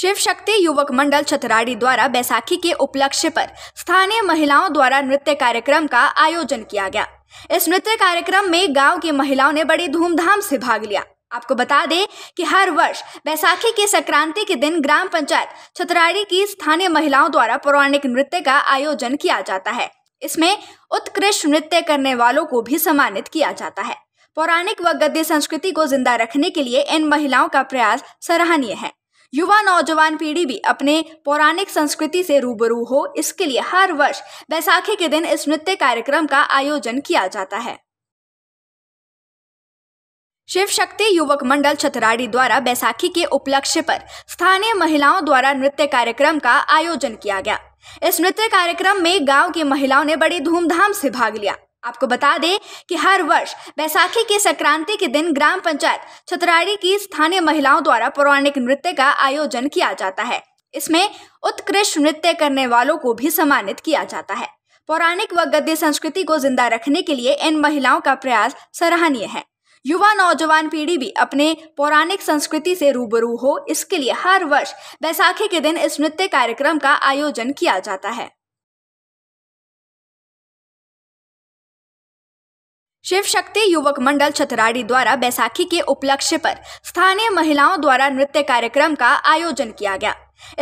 शिव शक्ति युवक मंडल छतराड़ी द्वारा बैसाखी के उपलक्ष्य पर स्थानीय महिलाओं द्वारा नृत्य कार्यक्रम का आयोजन किया गया इस नृत्य कार्यक्रम में गांव की महिलाओं ने बड़ी धूमधाम से भाग लिया आपको बता दें कि हर वर्ष बैसाखी के संक्रांति के दिन ग्राम पंचायत छतराड़ी की स्थानीय महिलाओं द्वारा पौराणिक नृत्य का आयोजन किया जाता है इसमें उत्कृष्ट नृत्य करने वालों को भी सम्मानित किया जाता है पौराणिक व गद्य संस्कृति को जिंदा रखने के लिए इन महिलाओं का प्रयास सराहनीय है युवा नौजवान पीढ़ी भी अपने पौराणिक संस्कृति से रूबरू हो इसके लिए हर वर्ष बैसाखी के दिन इस नृत्य कार्यक्रम का आयोजन किया जाता है शिव शक्ति युवक मंडल छतराड़ी द्वारा बैसाखी के उपलक्ष्य पर स्थानीय महिलाओं द्वारा नृत्य कार्यक्रम का आयोजन किया गया इस नृत्य कार्यक्रम में गांव की महिलाओं ने बड़ी धूमधाम से भाग लिया आपको बता दें कि हर वर्ष बैसाखी के संक्रांति के दिन ग्राम पंचायत छतराड़ी की स्थानीय महिलाओं द्वारा पौराणिक नृत्य का आयोजन किया जाता है इसमें उत्कृष्ट नृत्य करने वालों को भी सम्मानित किया जाता है पौराणिक व गद्य संस्कृति को जिंदा रखने के लिए इन महिलाओं का प्रयास सराहनीय है युवा नौजवान पीढ़ी भी अपने पौराणिक संस्कृति से रूबरू हो इसके लिए हर वर्ष बैसाखी के दिन इस नृत्य कार्यक्रम का आयोजन किया जाता है शिव शक्ति युवक मंडल छतराड़ी द्वारा बैसाखी के उपलक्ष्य पर स्थानीय महिलाओं द्वारा नृत्य कार्यक्रम का आयोजन किया गया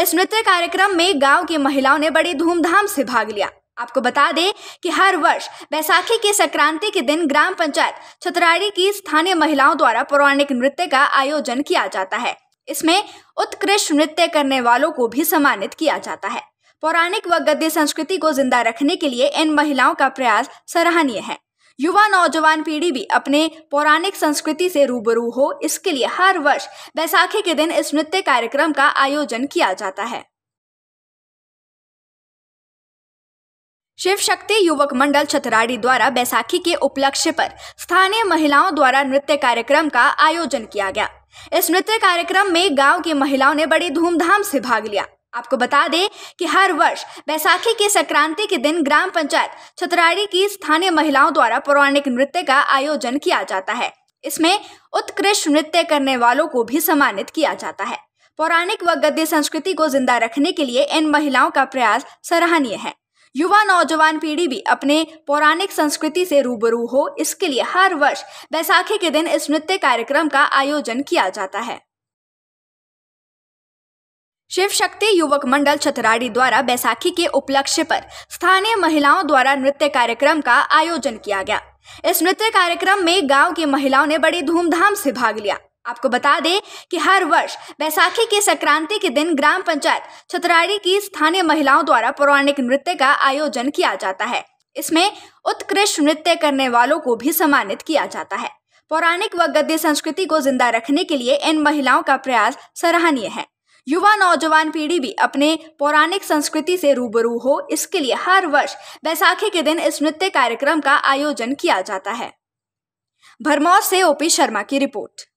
इस नृत्य कार्यक्रम में गांव की महिलाओं ने बड़ी धूमधाम से भाग लिया आपको बता दें कि हर वर्ष बैसाखी के संक्रांति के दिन ग्राम पंचायत छतराड़ी की स्थानीय महिलाओं द्वारा पौराणिक नृत्य का आयोजन किया जाता है इसमें उत्कृष्ट नृत्य करने वालों को भी सम्मानित किया जाता है पौराणिक व गद्य संस्कृति को जिंदा रखने के लिए इन महिलाओं का प्रयास सराहनीय है युवा नौजवान पीढ़ी भी अपने पौराणिक संस्कृति से रूबरू हो इसके लिए हर वर्ष बैसाखी के दिन इस नृत्य कार्यक्रम का आयोजन किया जाता है शिव शक्ति युवक मंडल छतराड़ी द्वारा बैसाखी के उपलक्ष्य पर स्थानीय महिलाओं द्वारा नृत्य कार्यक्रम का आयोजन किया गया इस नृत्य कार्यक्रम में गांव की महिलाओं ने बड़ी धूमधाम से भाग लिया आपको बता दें कि हर वर्ष बैसाखी के संक्रांति के दिन ग्राम पंचायत छतराड़ी की स्थानीय महिलाओं द्वारा पौराणिक नृत्य का आयोजन किया जाता है इसमें उत्कृष्ट नृत्य करने वालों को भी सम्मानित किया जाता है पौराणिक व गद्य संस्कृति को जिंदा रखने के लिए इन महिलाओं का प्रयास सराहनीय है युवा नौजवान पीढ़ी भी अपने पौराणिक संस्कृति से रूबरू हो इसके लिए हर वर्ष बैसाखी के दिन इस नृत्य कार्यक्रम का आयोजन किया जाता है शिव शक्ति युवक मंडल छतराड़ी द्वारा बैसाखी के उपलक्ष्य पर स्थानीय महिलाओं द्वारा नृत्य कार्यक्रम का आयोजन किया गया इस नृत्य कार्यक्रम में गांव की महिलाओं ने बड़ी धूमधाम से भाग लिया आपको बता दें कि हर वर्ष बैसाखी के संक्रांति के दिन ग्राम पंचायत छतराड़ी की स्थानीय महिलाओं द्वारा पौराणिक नृत्य का आयोजन किया जाता है इसमें उत्कृष्ट नृत्य करने वालों को भी सम्मानित किया जाता है पौराणिक व गद्य संस्कृति को जिंदा रखने के लिए इन महिलाओं का प्रयास सराहनीय है युवा नौजवान पीढ़ी भी अपने पौराणिक संस्कृति से रूबरू हो इसके लिए हर वर्ष बैसाखी के दिन इस नृत्य कार्यक्रम का आयोजन किया जाता है भरमौर से ओपी शर्मा की रिपोर्ट